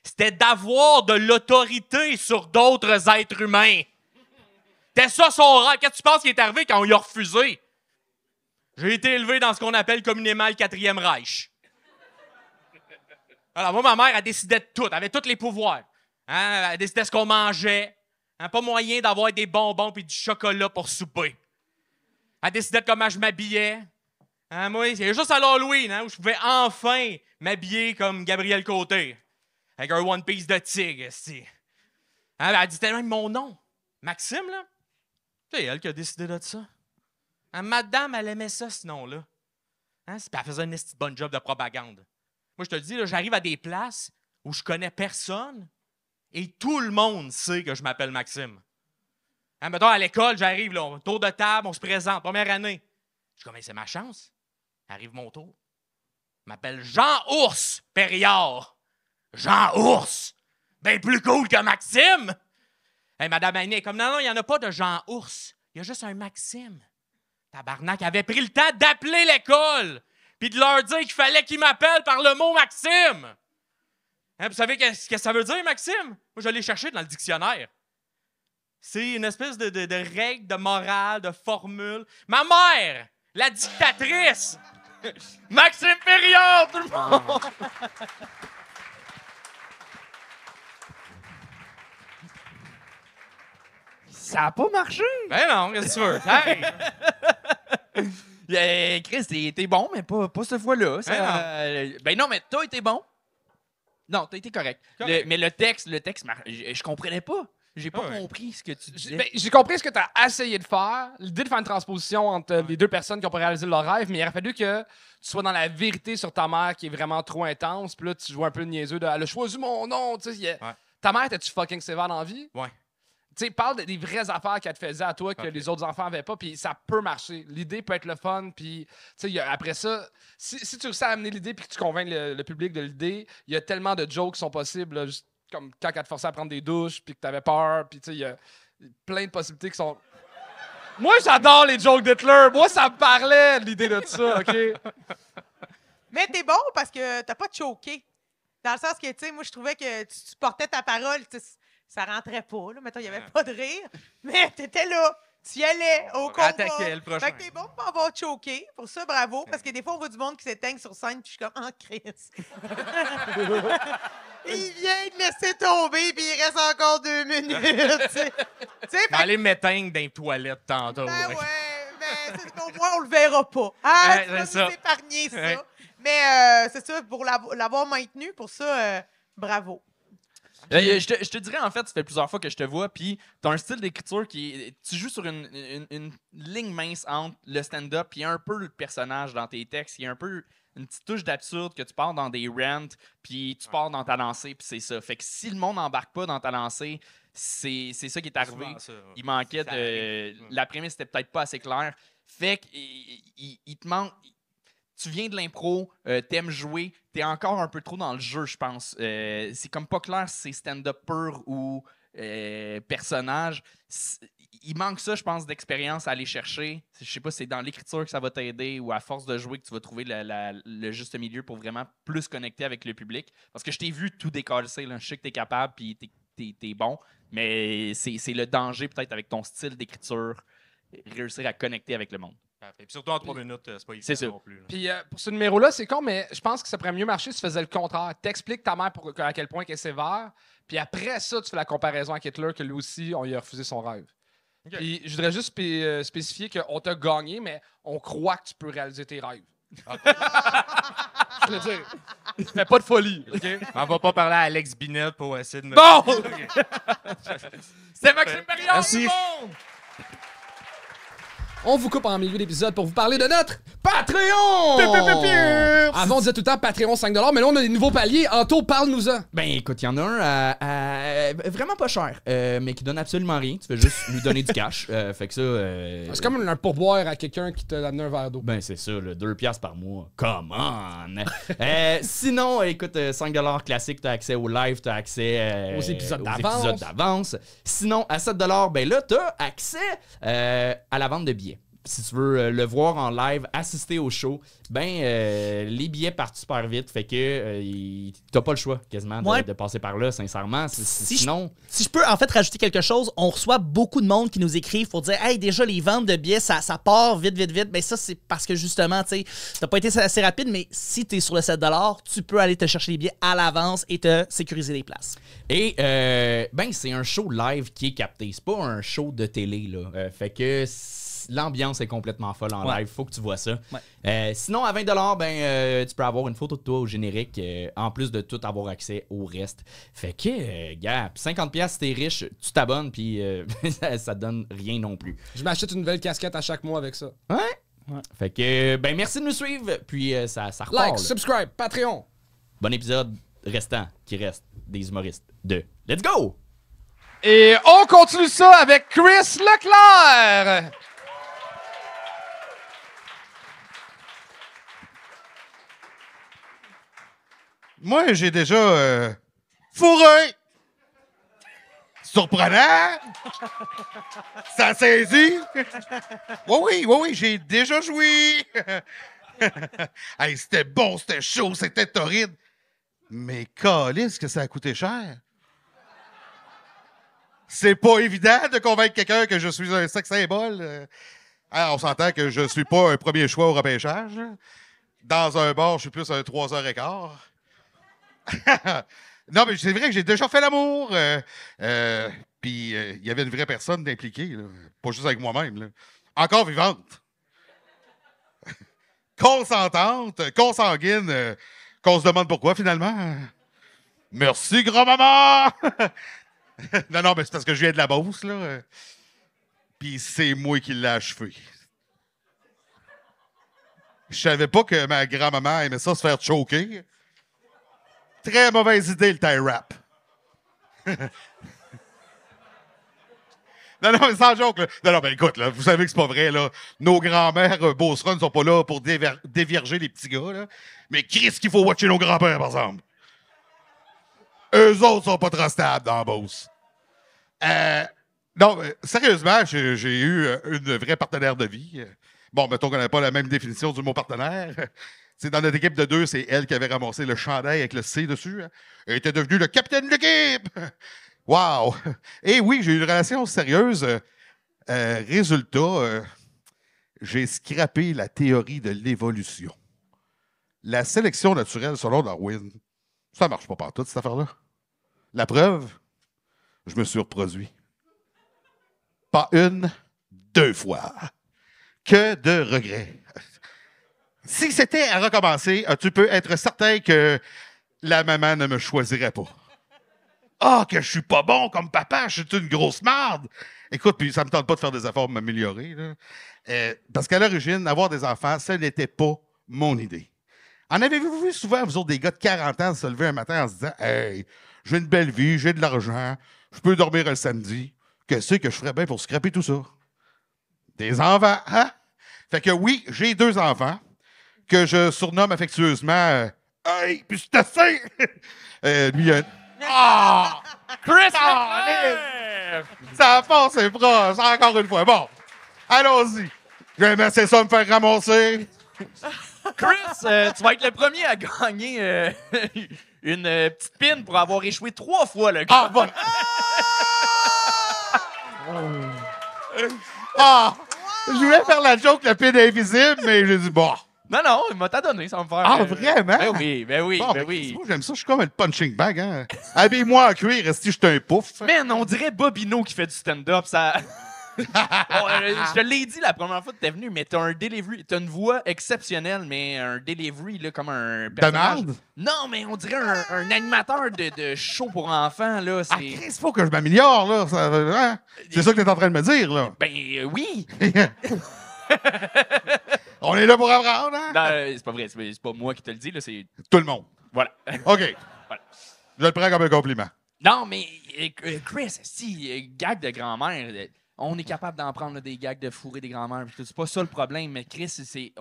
c'était d'avoir de l'autorité sur d'autres êtres humains. C'était ça son rêve. Qu'est-ce que tu penses qui est arrivé quand on lui a refusé? J'ai été élevé dans ce qu'on appelle communément le quatrième Reich. Alors, moi, ma mère, elle décidait de tout. Elle avait tous les pouvoirs. Hein? Elle décidait ce qu'on mangeait. Hein? Pas moyen d'avoir des bonbons puis du chocolat pour souper. Elle décidait de comment je m'habillais. Ah moi, c'est juste à l'Halloween hein, où je pouvais enfin m'habiller comme Gabriel Côté, avec un One Piece de tigre. Hein, elle dit tellement mon nom, Maxime, là. C'est elle qui a décidé de ça. Hein, madame, elle aimait ça, ce nom-là. Hein, elle faisait petit bon job de propagande. Moi, je te le dis, j'arrive à des places où je connais personne et tout le monde sait que je m'appelle Maxime. mettons, à l'école, j'arrive, là, tour de table, on se présente, première année. Je dis, mais c'est ma chance. Arrive mon tour. M'appelle Jean Ours Périard. Jean Ours. ben plus cool que Maxime. Et Madame Aînée, comme non, non, il n'y en a pas de Jean Ours. Il y a juste un Maxime. Tabarnak avait pris le temps d'appeler l'école puis de leur dire qu'il fallait qu'ils m'appellent par le mot Maxime. Hein, vous savez ce que ça veut dire, Maxime? Moi, je l'ai cherché dans le dictionnaire. C'est une espèce de, règle, de morale, de formule. Ma mère, la dictatrice, Maxime Ferriard, tout le monde! Ça n'a pas marché! Ben non, qu'est-ce que tu veux? Euh, Chris, t'es bon, mais pas, pas cette fois-là. Ben, euh, ben, non, mais t'as été bon. Non, t'as été correct. mais le texte, le texte, je, je comprenais pas. J'ai pas compris ce que tu disais. Ben, j'ai compris ce que tu as essayé de faire. L'idée de faire une transposition entre euh, les deux personnes qui ont pas réalisé leur rêve, mais il aurait fallu que tu sois dans la vérité sur ta mère qui est vraiment trop intense. Puis là, tu joues un peu niaiseux de Elle a choisi mon nom. Tu sais, Ta mère, t'es-tu fucking sévère dans la vie? Ouais. Tu sais, parle des vraies affaires qu'elle te faisait à toi que les autres enfants avaient pas, puis ça peut marcher. L'idée peut être le fun, puis après ça, si, tu réussis à amener l'idée puis que tu convaincs le, public de l'idée, il y a tellement de jokes qui sont possibles comme quand elle te forcé à prendre des douches, puis que t'avais peur, puis tu sais, il y a plein de possibilités qui sont. Moi, j'adore les jokes de d'Hitler. Moi, ça me parlait, l'idée de ça, OK? Mais t'es bon parce que t'as pas choqué. Dans le sens que, tu sais, moi, je trouvais que tu, portais ta parole, ça rentrait pas, là. Mettons, il y avait pas de rire, mais t'étais là. Tu y allais au combat. le prochain. Fait que t'es bon pour avoir choqué. Pour ça, bravo. Parce que des fois, on voit du monde qui s'éteint sur scène, puis je suis comme, en oh, ah, il vient de laisser tomber, puis il reste encore deux minutes. Tu sais, fait... Allez m'éteindre dans les toilettes tantôt. Ben ouais, mais ben, au moins, on le verra pas. Ah, tu vas nous épargner ça. Mais euh, c'est ça, pour l'avoir maintenu, pour ça, euh, bravo. Euh, je, te, je, dirais, en fait, ça fait plusieurs fois que je te vois, puis t'as un style d'écriture qui. Tu joues sur une, ligne mince entre le stand-up, et un peu le personnage dans tes textes, il y a un peu une petite touche d'absurde que tu pars dans des rants, puis tu pars dans ta lancée, puis c'est ça. Fait que si le monde n'embarque pas dans ta lancée, c'est ça qui est arrivé. Il manquait de. La prémisse n'était peut-être pas assez claire. Fait il te manque. Tu viens de l'impro, euh, t'aimes jouer, t'es encore un peu trop dans le jeu, je pense. Euh, c'est comme pas clair si c'est stand-up pur ou euh, personnage il manque ça, je pense, d'expérience à aller chercher. Je sais pas si c'est dans l'écriture que ça va t'aider ou à force de jouer que tu vas trouver le juste milieu pour vraiment plus connecter avec le public. Parce que je t'ai vu tout décoller Je sais que tu es capable puis tu es, bon, mais c'est le danger peut-être avec ton style d'écriture, réussir à connecter avec le monde. Et surtout en trois minutes, euh, c'est pas évident non plus. Puis euh, pour ce numéro-là, c'est con, mais je pense que ça pourrait mieux marcher si tu faisais le contraire. T'expliques ta mère pour, à quel point elle est sévère, puis après ça, tu fais la comparaison avec Hitler que lui aussi, on lui a refusé son rêve je voudrais juste euh, spécifier qu'on t'a gagné, mais on croit que tu peux réaliser tes rêves. Ah, je veux dire, fais pas de folie. On va pas parler à Alex Binet pour essayer de me. Bon! C'est Maxime Perrier, Tout le monde! on vous coupe en milieu d'épisode pour vous parler de notre Patreon! Avant, on disait tout le temps Patreon 5$, mais là, on a des nouveaux paliers. Anto, parle-nous-en. Ben, écoute, il y en a un euh, euh, vraiment pas cher, euh, mais qui donne absolument rien. Tu fais juste lui donner du cash. fait que ça. c'est comme un pourboire à quelqu'un qui te donne un verre d'eau. Ben, c'est ça, le 2$ par mois. Come on! sinon, écoute, 5$ classique, t'as accès au live, t'as accès aux épisodes d'avance. Sinon, à 7$, ben là, t'as accès à la vente de billets si tu veux euh, le voir en live, assister au show, ben euh, les billets partent super vite. Fait que euh, t'as pas le choix quasiment de, passer par là, sincèrement. Si sinon. Je, si je peux en fait rajouter quelque chose, on reçoit beaucoup de monde qui nous écrivent pour dire Hey, déjà les ventes de billets, ça, part vite, vite, vite. Mais ben, ça, c'est parce que justement, tu sais, n'a pas été assez rapide, mais si tu es sur le 7 tu peux aller te chercher les billets à l'avance et te sécuriser les places. Et ben, c'est un show live qui est capté. C'est pas un show de télé, là. fait que l'ambiance est complètement folle en live. Faut que tu vois ça. Euh, sinon, à 20 ben, euh, tu peux avoir une photo de toi au générique, euh, en plus de tout avoir accès au reste. Fait que, gars, 50 si t'es riche, tu t'abonnes, puis ça, donne rien non plus. Je m'achète une nouvelle casquette à chaque mois avec ça. Ouais. Fait que, ben, merci de nous suivre, puis ça, ça repart. Like, subscribe, Patreon. Bon épisode restant qui reste des humoristes de Let's Go! Et on continue ça avec Chris Leclerc! Moi, j'ai déjà euh, fourré. Surprenant! Ça saisit! Oui, oui, oui, oui, j'ai déjà joué! hey, c'était bon, c'était chaud, c'était torride. Mais qu'est-ce que ça a coûté cher! C'est pas évident de convaincre quelqu'un que je suis un sex symbole. Euh, on s'entend que je suis pas un premier choix au repêchage. Dans un bar, je suis plus un 3h15. non, mais c'est vrai que j'ai déjà fait l'amour. Euh, euh, puis euh, il y avait une vraie personne impliquée, pas juste avec moi-même. Encore vivante. Consentante, consanguine, qu'on se demande pourquoi finalement. Merci, grand-maman! non, non, mais c'est parce que je viens de la Beauce, là. Puis c'est moi qui l'ai achevé. Je savais pas que ma grand-maman aimait ça se faire choquer. Très mauvaise idée, le tie rap. Non, non, mais sans joke. Non, non, ben écoute, là, vous savez que c'est pas vrai. Là. Nos grands-mères euh, ne sont pas là pour dévirger les petits gars. Là. Mais qu'est-ce qu'il faut watcher nos grands-pères, par exemple? Eux autres sont pas trop stables dans la euh, non, euh, sérieusement, j'ai eu euh, une vraie partenaire de vie. Bon, mettons qu'on n'a pas la même définition du mot partenaire. C'est dans notre équipe de deux, c'est elle qui avait ramassé le chandail avec le C dessus. Hein. Elle était devenue le capitaine de l'équipe. Wow! Et oui, j'ai eu une relation sérieuse. Euh, résultat, euh, j'ai scrappé la théorie de l'évolution. La sélection naturelle selon Darwin, ça marche pas partout, cette affaire-là. La preuve, je me suis reproduit. Pas une, deux fois. Que de regrets. Si c'était à recommencer, ah, tu peux être certain que la maman ne me choisirait pas. Ah, que je suis pas bon comme papa, je suis une grosse merde. Écoute, puis ça me tente pas de faire des efforts pour m'améliorer. Euh, parce qu'à l'origine, avoir des enfants, ce n'était pas mon idée. En avez-vous vu souvent, vous autres, des gars de 40 ans se lever un matin en se disant Hey, j'ai une belle vie, j'ai de l'argent, je peux dormir le samedi. Qu'est-ce que je ferais bien pour scraper tout ça? Des enfants, hein? Fait que oui, j'ai deux enfants que je surnomme affectueusement euh, Hey, puis c'est assez! Euh, lui, Ah! Chris Ça a ses proche, encore une fois. Bon, allons-y. vais assez ça me faire ramasser. Chris, euh, tu vas être le premier à gagner une petite pin pour avoir échoué trois fois le ah, gars. Ah, bon. ah! Je voulais faire la joke, la pin invisible, mais j'ai dit, bon, non, non, il m'a t'a donné, ça va me faire. Ah, euh, vraiment? Ben oui, ben oui, ben, ben, oui. j'aime ça, je suis comme un punching bag, hein. Habille-moi en cuir, si je suis un pouf. Mais on dirait Bobino qui fait du stand-up, ça. Euh, je te l'ai dit la première fois que t'es venu, mais t'as un delivery, t'as une voix exceptionnelle, mais un delivery, là, comme un. Personnage. Donald? Non, mais on dirait un, animateur de, show pour enfants, là. Ah, Chris, faut que je m'améliore, là. Hein? C'est ça que t'es en train de me dire, là. Ben euh, oui! On est là pour apprendre, hein? Non, euh, c'est pas vrai. C'est pas moi qui te le dis, là. C'est. Tout le monde. Voilà. OK. Je le prends comme un compliment. Non, mais euh, Chris, si, euh, gag de grand-mère, on est capable d'en prendre des gags de fourrer des grand-mères. C'est pas ça le problème, mais Chris, c'est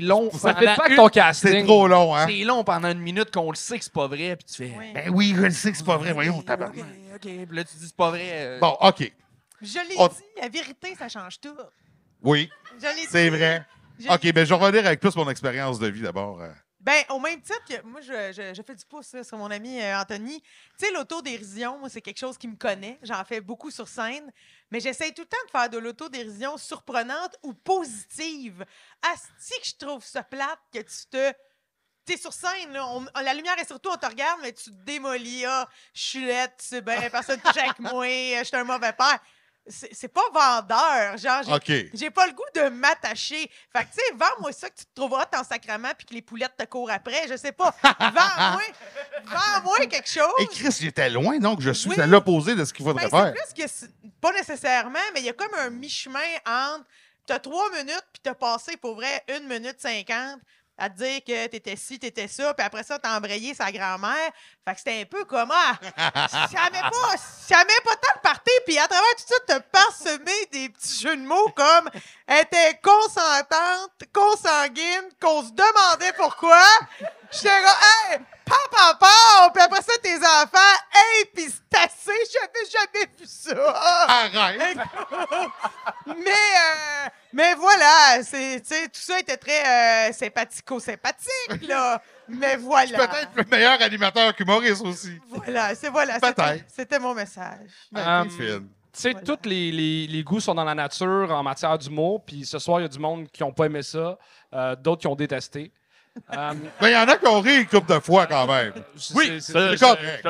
long. Ça fait pas que ton casting. C'est trop long, hein? C'est long pendant une minute qu'on le sait que c'est pas vrai, puis tu fais. Ben oui, je le sais que c'est pas vrai, voyons, tabarnak. OK, OK. Puis là, tu dis c'est pas vrai. Bon, OK. Je l'ai dit, la vérité, ça change tout. Oui. C'est vrai. OK, ben je vais revenir avec plus mon expérience de vie d'abord. Euh. Ben, au même titre que moi, je, fais du pouce sur mon ami euh, Anthony. Tu sais, l'autodérision, moi, c'est quelque chose qui me connaît. J'en fais beaucoup sur scène. Mais j'essaie tout le temps de faire de l'autodérision surprenante ou positive. Asti que je trouve ça plate que tu te. Tu es sur scène, la lumière est sur toi, on te regarde, mais tu te démolis. Ah, je tu sais, ben, personne touche avec moi, je suis un mauvais père c'est pas vendeur. Genre, j'ai pas le goût de m'attacher. Fait que, tu sais, vends-moi ça que tu te trouveras ton sacrement puis que les poulettes te courent après. Je sais pas. Vends-moi vends quelque chose. Et Chris, j'étais loin, donc je suis à l'opposé de ce qu'il faudrait ben, faire. Plus que pas nécessairement, mais il y a comme un mi-chemin entre t'as trois minutes puis t'as passé pour vrai une minute cinquante à te dire que t'étais ci, t'étais ça, puis après ça, t'as embrayé sa grand-mère. Fait que c'était un peu comme, ah, j'avais pas, j'avais pas tant de parties. puis à travers tout ça, t'as parsemé des petits jeux de mots comme, était consentante, consanguine, qu'on se demandait pourquoi. J'étais, papa, papa, puis après ça, tes enfants, hey, puis c'est assez, j'avais jamais vu ça. Arrête. mais, euh, mais voilà, c'est, tout ça était très euh, sympathico-sympathique, là. mais voilà. Peut-être le meilleur animateur qu'humoriste aussi. Voilà, c'est voilà. C'était mon message. Euh, tu sais, tous les, goûts sont dans la nature en matière d'humour. Puis ce soir, il y a du monde qui n'ont pas aimé ça, d'autres qui ont détesté. Euh, ben, il y en a qui ont ri une couple de fois quand même. oui, c'est Il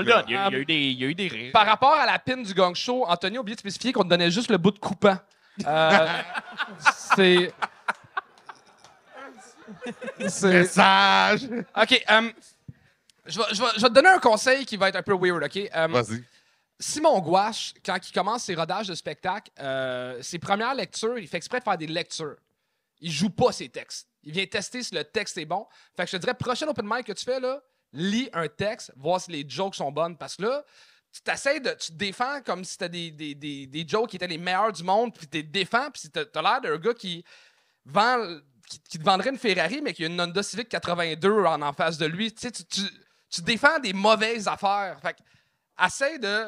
y, a, eu des, il y a eu des rires. Par rapport à la pin du gong show, Anthony a oublié de spécifier qu'on te donnait juste le bout de coupant. Euh, c'est. sage OK. Euh, je, vais, je, je, te donner un conseil qui va être un peu weird, OK? Euh, Vas-y. Simon Gouache, quand il commence ses rodages de spectacle, ses premières lectures, il fait exprès de faire des lectures. Il joue pas ses textes. Il vient tester si le texte est bon. Fait que je te dirais, prochain open mic que tu fais, là, lis un texte, voir si les jokes sont bonnes. Parce que là, tu t'essayes de. Tu te défends comme si t'as des, des, jokes qui étaient les meilleurs du monde, puis tu te défends, puis t'as as, l'air d'un gars qui vend. Qui, te vendrait une Ferrari, mais qui a une Honda Civic 82 en, face de lui. Tu, sais, tu, défends des mauvaises affaires. Fait que, essaie de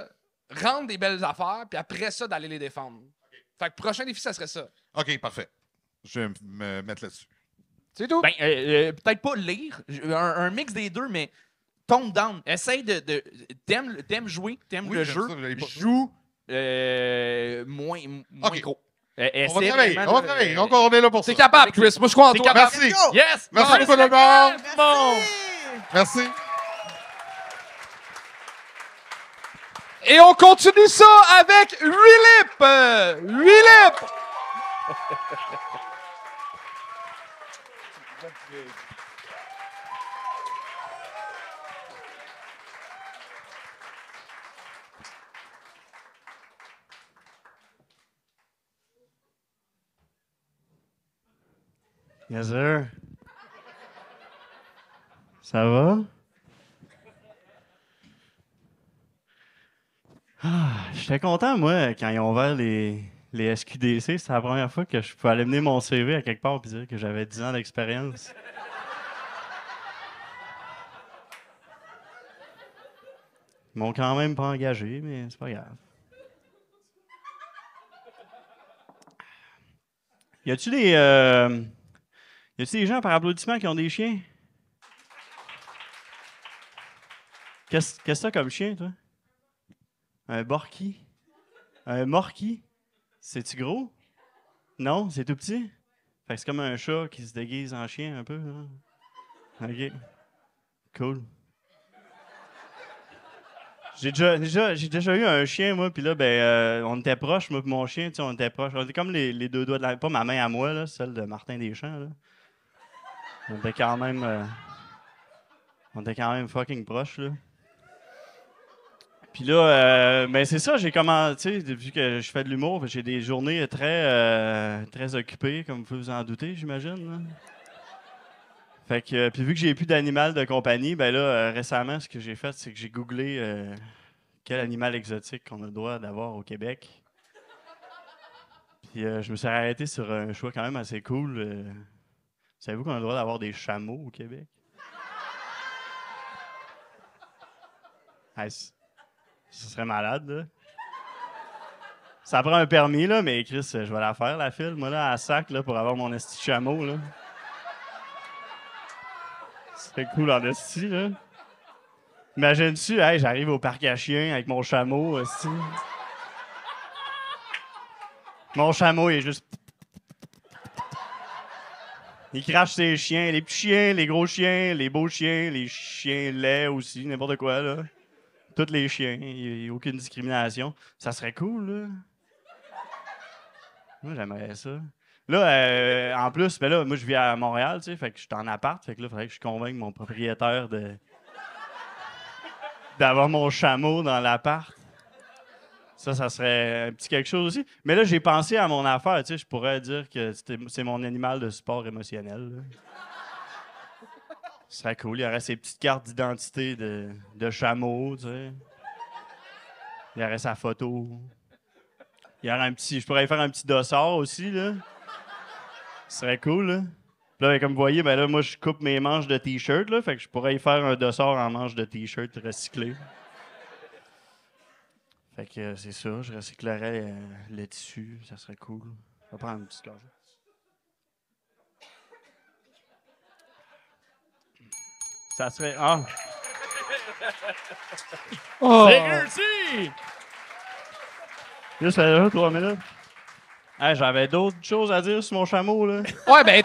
rendre des belles affaires, puis après ça, d'aller les défendre. Fait que prochain défi, ça serait ça. OK, parfait. Je vais me mettre là-dessus. C'est tout. Ben, euh, euh, peut-être pas lire, un, mix des deux, mais tombe down. Essaye de. de t'aimes, t'aimes jouer, t'aimes le jeu. Ça, joue euh, moins, moins gros. Ah, on va travailler, on va travailler. encore on est là pour ça. T'es capable, Chris. Moi, je crois en toi. Merci. Yes! Merci Merci. Merci. Et on continue ça avec Willip! Willip! Bien Yes, sir. Ça va? Ah, J'étais content, moi, quand ils ont ouvert les, les SQDC, c'est la première fois que je peux aller mener mon CV à quelque part et dire que j'avais 10 ans d'expérience. Ils m'ont quand même pas engagé, mais c'est pas grave. Y a-tu des, euh, des gens par applaudissement qui ont des chiens? Qu'est-ce que ça comme chien, toi? Un borki? Un morki? C'est-tu gros? Non, c'est tout petit? Fait c'est comme un chat qui se déguise en chien un peu. OK. Cool. J'ai déjà, eu un chien, moi, puis là, ben, euh, on était proches, moi, puis mon chien, tu sais, on était proches. On était comme les, deux doigts de la Pas ma main à moi, là, celle de Martin Deschamps, là. On était quand même. Euh, on était quand même fucking proches, là. Puis là, euh, ben, c'est ça, j'ai commencé, vu que je fais de l'humour, ben, j'ai des journées très, euh, très occupées, comme vous pouvez vous en douter, j'imagine. Fait que, puis vu que j'ai plus d'animal de compagnie, ben là, euh, récemment, ce que j'ai fait, c'est que j'ai googlé quel animal exotique qu'on a le droit d'avoir au Québec. Puis je me suis arrêté sur un choix quand même assez cool. Savez-vous qu'on a le droit d'avoir des chameaux au Québec? Ce serait malade, là. Ça prend un permis, là, mais Chris, je vais la faire, la file, moi, là, à sac, là, pour avoir mon esti chameau, là. C'est cool en esti, là. Imagine-tu, j'arrive au parc à chiens avec mon chameau, aussi. Mon chameau, il est juste... Il crache ses chiens, les petits chiens, les gros chiens, les beaux chiens, les chiens laids aussi, n'importe quoi, là. Toutes les chiens, il n'y a aucune discrimination. Ça serait cool, là. Moi, j'aimerais ça. Là, euh, en plus, ben là, moi, je vis à Montréal, tu sais, fait que je suis en appart, fait que là, il faudrait que je convainque mon propriétaire de d'avoir mon chameau dans l'appart. Ça, ça serait un petit quelque chose aussi. Mais là, j'ai pensé à mon affaire, tu sais, je pourrais dire que c'est mon animal de support émotionnel serait cool, il y aurait ses petites cartes d'identité de, de chameau, tu sais. Il y aurait sa photo. Il y aurait un petit. Je pourrais faire un petit dossard aussi, là. Ce serait cool, là. là, comme vous voyez, ben là, moi, je coupe mes manches de t-shirt, là. Fait que je pourrais y faire un dossard en manches de t-shirt recyclé. Fait que euh, c'est ça, je recyclerais euh, le tissu, ça serait cool. Je vais prendre une petite gorgée. Ça serait. Ah! Oh. C'est Juste là, trois minutes. J'avais d'autres choses à dire sur mon chameau, là. Ouais, ben,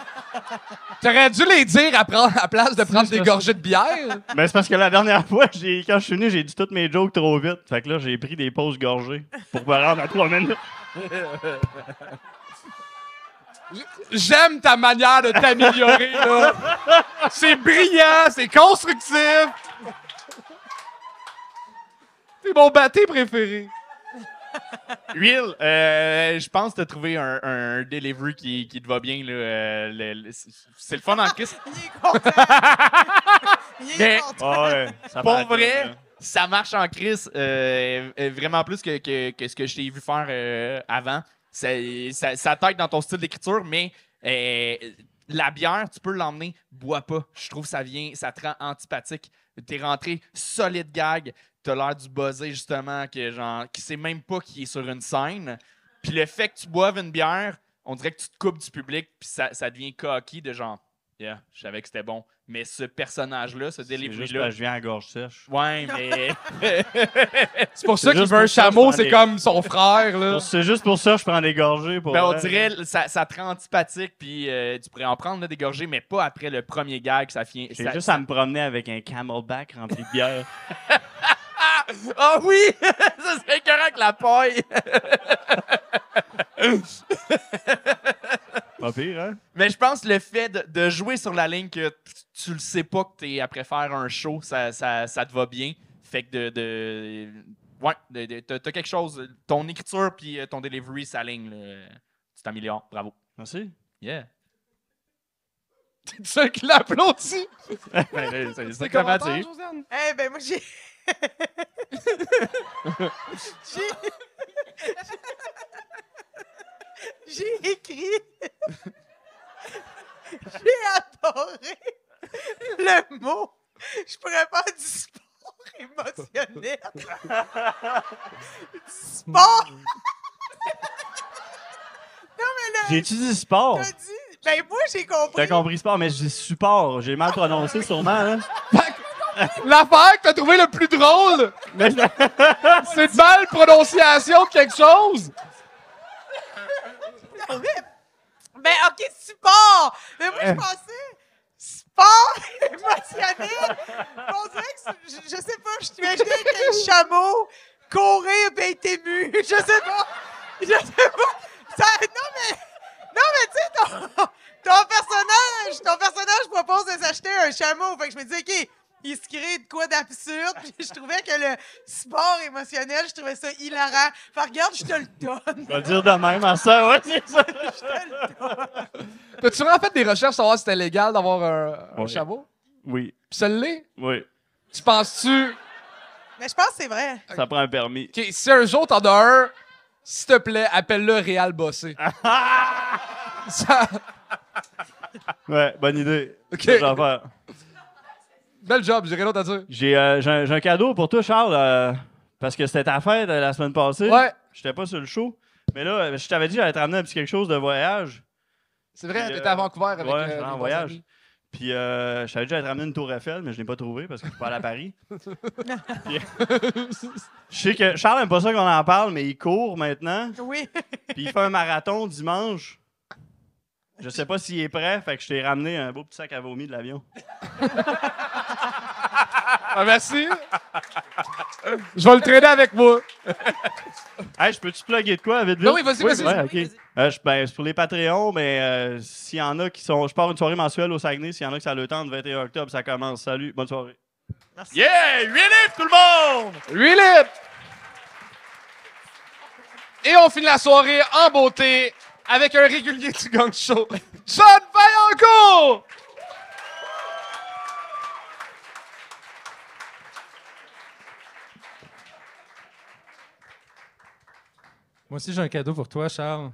aurais dû les dire à, la place de prendre des gorgées de bière. Ben, c'est parce que la dernière fois, j'ai- quand je suis venu, j'ai dit toutes mes jokes trop vite. Fait que là, j'ai pris des pauses gorgées pour me rendre à trois minutes. J'aime ta manière de t'améliorer, là. C'est brillant, c'est constructif. C'est mon bâté préféré. Will, euh, je pense que trouver trouvé un, delivery qui, qui te va bien. là. Euh, c'est le fun en crise. Il est content! Ah ça pour vrai, hein. ça marche en crise euh, vraiment plus que, que, que, ce que je t'ai vu faire avant. Ça, ça, dans ton style d'écriture, mais euh, la bière, tu peux l'emmener, bois pas. Je trouve ça vient, ça te rend antipathique. T'es rentré solide gag, t'as l'air du buzzer justement, que genre, qui sait même pas qu'il est sur une scène. Puis le fait que tu boives une bière, on dirait que tu te coupes du public, puis ça, ça devient coquille de genre Yeah, je savais que c'était bon. Mais ce personnage-là, ce delivery-là. Je viens à gorge sèche. Ouais, mais. c'est pour ça qu'il veut un chameau, c'est comme son frère, là. C'est juste pour ça que je prends des gorgées. Ben, on dirait, ça, ça te rend antipathique, puis euh, tu pourrais en prendre des gorgées, mais pas après le premier gag. Ça vient. J'ai juste à me promener avec un camelback rempli de bière. Ah oui! ça serait correct, la paille! Pas pire, hein? Mais je pense que le fait de, jouer sur la ligne que tu le sais pas que t'es après faire un show, ça, ça, ça te va bien. Fait que de. de ouais, t'as quelque chose. Ton écriture puis euh, ton delivery s'aligne. Tu t'améliores. Bravo. Merci. Yeah. C'est ça qui l'applaudit! Ben, c'est ça Eh ben, moi, j'ai. j'ai. j'ai écrit. J'ai adoré le mot. Je pourrais pas du sport émotionnel. sport. Hmm. non, mais là. J'ai-tu dit sport? T'as dit. Ben, moi, j'ai compris. T'as compris sport, mais j'ai dis support. J'ai mal prononcé, sûrement. Hein? L'affaire que t'as trouvé le plus drôle, c'est une mal prononciation de quelque chose. Mais ben, OK, support! Mais moi, je eh. pensais sport émotionnel. On dirait que je, sais pas, je t'imaginais avec un chameau courir ben ému. Je sais pas. Je sais pas. Ça, non, mais, non, mais tu sais, ton, ton personnage, ton personnage propose de s'acheter un chameau. Fait que je me disais OK, il se crée de quoi d'absurde. Puis je trouvais que le sport émotionnel, je trouvais ça hilarant. Fait regarde, je te le donne. Je va dire de même à ça, ouais, c'est ça. je te le donne. T'as-tu vraiment fait des recherches pour savoir si c'était légal d'avoir un, un oui. Puis ça l'est? Oui. Tu penses-tu. Mais je pense que c'est vrai. Ça prend un permis. OK, si un jour t'en as un, s'il te plaît, appelle-le Réal Bossé. ça... ouais, bonne idée. OK. Je vais faire. Bel job, j'ai à dire. Euh, j'ai un, cadeau pour toi, Charles, euh, parce que c'était ta fête euh, la semaine passée. Ouais. J'étais pas sur le show. Mais là, je t'avais dit j'allais te ramener un quelque chose de voyage. C'est vrai, t'étais à Vancouver avec ouais, en voyage. Puis euh, je déjà te ramener une tour Eiffel, mais je l'ai pas trouvé parce que je suis pas à Paris. je sais que Charles aime pas ça qu'on en parle, mais il court maintenant. Oui. Puis il fait un marathon dimanche. Je sais pas s'il est prêt, fait que je t'ai ramené un beau petit sac à vomi de l'avion. Ah, merci. Je vais le traîner avec moi. hey, je peux-tu plugger de quoi, vite, vite? Non, oui, vas-y, vas-y. Ouais, okay. Euh, ben, pour les Patreons, mais euh, s'il y en a qui sont... Je pars une soirée mensuelle au Saguenay. S'il y en a qui ça le temps, le 21 octobre, ça commence. Salut, bonne soirée. Merci. Yeah! Huit tout le monde! Huit Et on finit la soirée en beauté avec un régulier du Gang Show, John Vaillancourt! Moi aussi, j'ai un cadeau pour toi, Charles.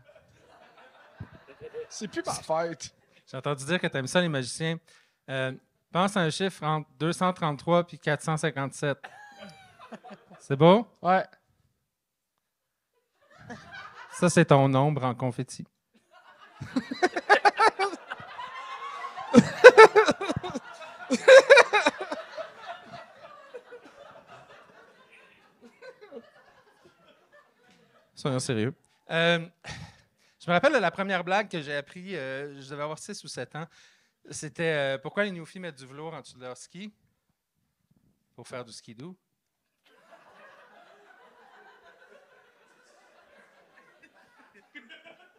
C'est plus ma fête. J'ai entendu dire que tu aimes ça, les magiciens. Euh, pense à un chiffre entre 233 et 457. C'est beau? Ouais. Ça, c'est ton ombre en confetti. Soyons sérieux. Euh, je me rappelle de la première blague que j'ai appris, euh, je devais avoir 6 ou 7 ans. C'était euh, pourquoi les newfies mettent du velours en dessous de leur ski Pour faire du ski skidoo.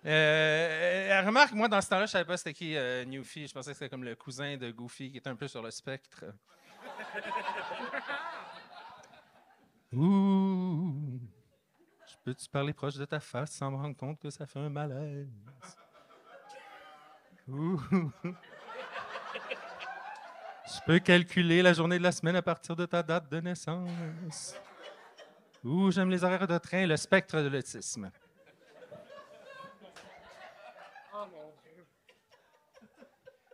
Elle euh, euh, remarque, moi, dans ce temps-là, je savais pas c'était qui euh, Newfie. Je pensais que c'était comme le cousin de Goofy qui était un peu sur le spectre. Ouh! Je peux-tu parler proche de ta face sans me rendre compte que ça fait un malaise? Ouh! Je peux calculer la journée de la semaine à partir de ta date de naissance. Ouh, j'aime les horaires de train, le spectre de l'autisme.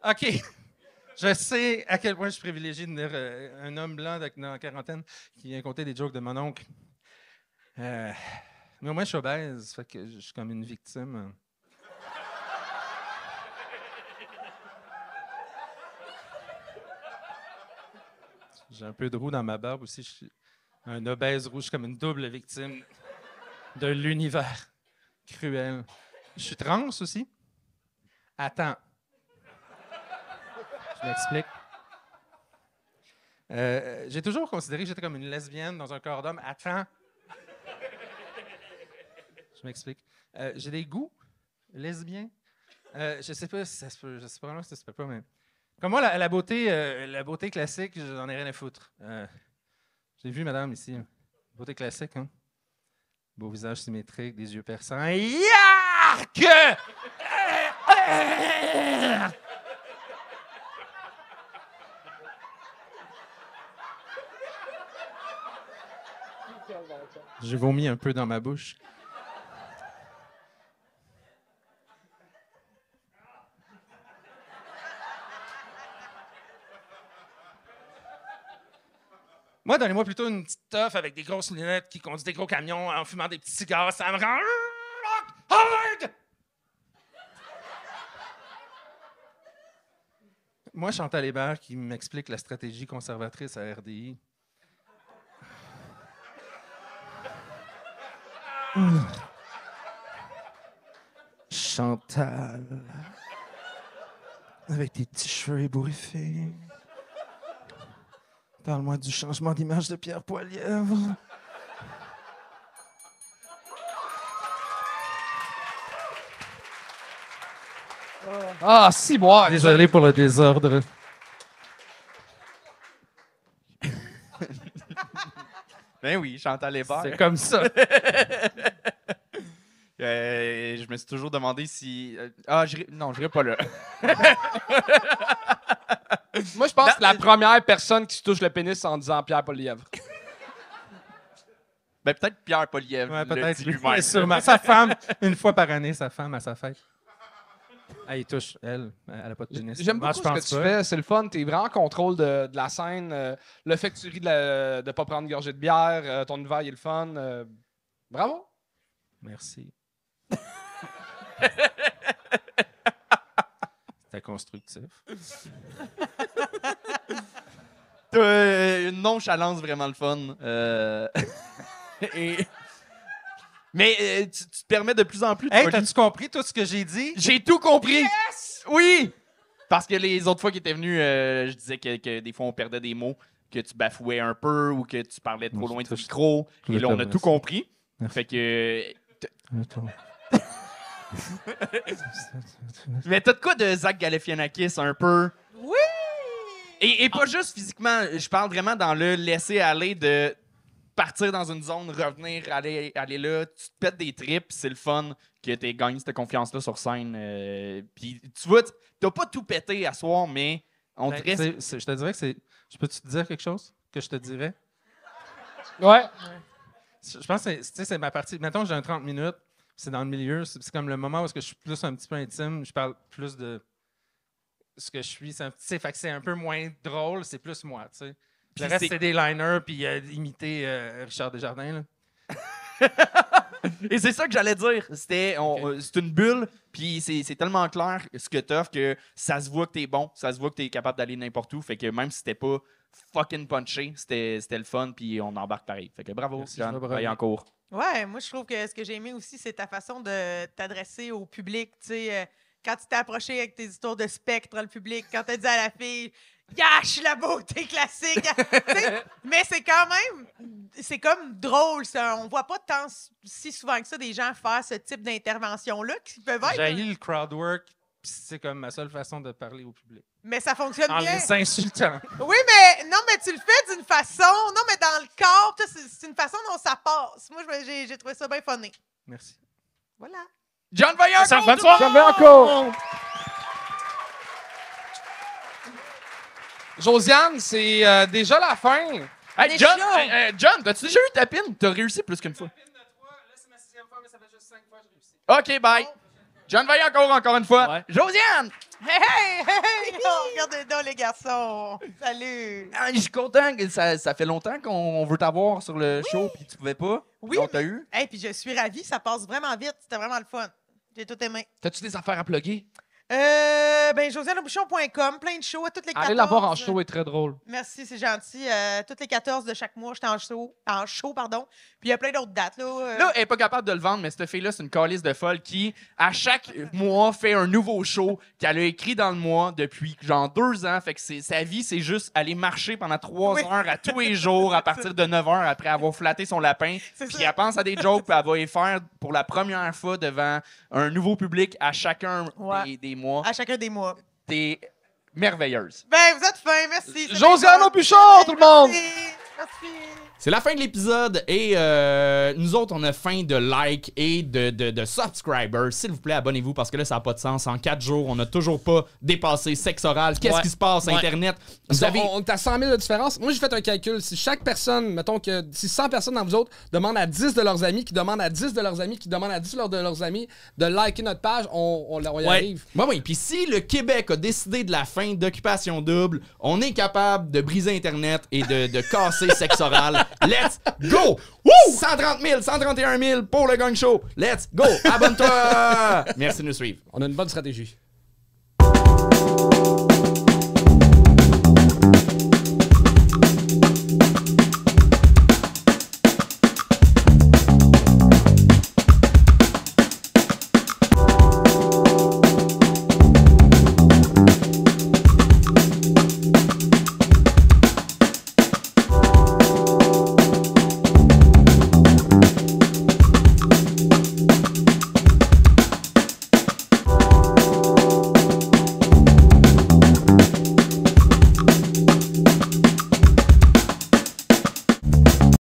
OK. Je sais à quel point je suis privilégié de euh, un homme blanc en quarantaine qui vient compter des jokes de mon oncle. Euh, mais au moins, je suis obèse, fait que je suis comme une victime. J'ai un peu de roux dans ma barbe aussi. Je suis un obèse rouge comme une double victime de l'univers cruel. Je suis trans aussi. Attends, je m'explique. Euh, euh, j'ai toujours considéré que j'étais comme une lesbienne dans un corps d'homme. Attends. Je m'explique. Euh, j'ai des goûts lesbiens. je sais pas si ça se je sais pas si ça se peut pas, mais. Comme moi, la, beauté, la beauté classique, j'en ai rien à foutre. j'ai vu madame ici. Beauté classique, hein? Beau visage symétrique, des yeux perçants. Yark! J'ai vomi un peu dans ma bouche. Moi, donnez-moi plutôt une petite toffe avec des grosses lunettes qui conduit des gros camions en fumant des petits cigares. Ça me rend. Hard! Moi, Chantal Hébert qui m'explique la stratégie conservatrice à RDI. Chantal. Avec tes petits cheveux ébouriffés. Parle-moi du changement d'image de Pierre Poilievre... Ah, si, moi! Désolé pour le désordre. ben oui, Chantal bas. C'est comme ça. me suis toujours demandé si. Euh, ah, je... non, je pas là. Moi, je pense que la euh, première personne qui se touche le pénis en disant Pierre Polièvre. Ben, peut-être Pierre Polièvre. Ouais, peut-être lui-même. Sûrement. sa femme, une fois par année, sa femme à sa fête. Elle ah, touche, elle. Elle n'a pas de pénis. J'aime ah, beaucoup ce que tu fais. C'est le fun. Tu es vraiment en contrôle de, de la scène. Euh, le fait que tu ris de ne pas prendre une gorgée de bière, ton univers, est le fun. bravo. Merci. C'était constructif. T'as euh, une nonchalance vraiment le fun. Euh, mais euh, tu, te permets de plus en plus t'as-tu compris tout ce que j'ai dit? J'ai tout compris! Yes! Oui! Parce que les autres fois qu'il était venu, je disais que, des fois on perdait des mots, que tu bafouais un peu ou que tu parlais trop loin de ton micro. Et là, on a tout compris. Fait que. Mais t'as de quoi de Zach Galifianakis, un peu? Oui! Et, pas juste physiquement, je parle vraiment dans le laisser aller de partir dans une zone, revenir, aller, aller là, tu te pètes des tripes, c'est le fun que tu gagné cette confiance-là sur scène. Euh, puis tu vois, t'as pas tout pété à soir, mais on ben, te reste... Je te dirais que c'est. Je peux te dire quelque chose que je te dirais? Ouais. Je pense que c'est ma partie. Mettons, j'ai un 30 minutes, c'est dans le milieu, c'est comme le moment où je suis plus un petit peu intime, je parle plus de ce que je suis. C'est un peu moins drôle, c'est plus moi, Le reste, c'est des liners, puis euh, imiter euh, Richard Desjardins. Et c'est ça que j'allais dire. C'était euh, c'est une bulle, puis c'est tellement clair ce que tu as que ça se voit que tu es bon, ça se voit que tu es capable d'aller n'importe où. Fait que même si c'était pas fucking punché, c'était le fun, puis on embarque pareil. Fait que bravo, Merci, John. en cours. Ouais, moi, je trouve que ce que j'ai aimé aussi, c'est ta façon de t'adresser au public. Tu sais, euh, quand tu t'es approché avec tes histoires de spectre dans le public, quand tu as dit à la fille, gâche la beauté classique! mais c'est quand même, c'est comme drôle, ça. On voit pas tant, si souvent que ça des gens faire ce type d'intervention-là qui peuvent être. J'ai le crowdwork, c'est comme ma seule façon de parler au public. Mais ça fonctionne bien. En les insultant. Oui, mais non, mais tu le fais d'une façon. Non, mais dans le corps, c'est une façon dont ça passe. Moi, j'ai trouvé ça bien funny. Merci. Voilà. John Vaillancourt! Bonne toi. John Vaillancourt! Josiane, c'est euh, déjà la fin. John, tu John as-tu déjà eu ta pin? T'as réussi plus qu'une fois. Pin de trois. Là, c'est ma sixième fois, mais ça fait juste cinq fois que j'ai réussi. OK, bye. John Vaillancourt, encore une fois. Josiane! Hey, hey, hey! Oh, regardez donc, les garçons! Salut! Ah, je suis content que ça, ça fait longtemps qu'on veut t'avoir sur le show puis tu pouvais pas. Oui. Donc, t'as eu. Hey, puis je suis ravie, ça passe vraiment vite. C'était vraiment le fun. J'ai tout aimé. T'as-tu des affaires à plugger? Euh, ben, bouchon.com plein de shows à toutes les 14. Allez la voir en show, est très drôle. Merci, c'est gentil. Euh, toutes les 14 de chaque mois, j'étais en show, en show, pardon. Puis il y a plein d'autres dates, là. Euh. Là, elle est pas capable de le vendre, mais cette fille-là, c'est une calice de folle qui, à chaque mois, fait un nouveau show qu'elle a écrit dans le mois depuis, genre, deux ans. Fait que sa vie, c'est juste aller marcher pendant trois heures à tous les jours à partir de 9 heures après avoir flatté son lapin. Puis elle pense à des jokes, puis elle va y faire pour la première fois devant un nouveau public à chacun des, des à chacun des mois. T'es merveilleuse. Ben, vous êtes fin, merci. Josiane Aubuchon, tout le monde! C'est la fin de l'épisode et euh, nous autres, on a faim de like et de, de, subscribers. S'il vous plaît, abonnez-vous parce que là, ça n'a pas de sens. En quatre jours, on n'a toujours pas dépassé sexe oral. Qu'est-ce qui se passe, Internet? Vous avez... à 100 000 de différence. Moi, j'ai fait un calcul. Si chaque personne, mettons que si 100 personnes dans vous autres demandent à 10 de leurs amis, qui demandent à 10 de leurs amis, qui demandent à 10 de leurs amis de liker notre page, on, on, y arrive. Oui, bah oui. Puis si le Québec a décidé de la fin d'occupation double, on est capable de briser Internet et de, de casser Sexoral, oral. Let's go! Woo! 130 000, 131 000 pour le gang show. Let's go! Abonne-toi! Merci de nous suivre. On a une bonne stratégie.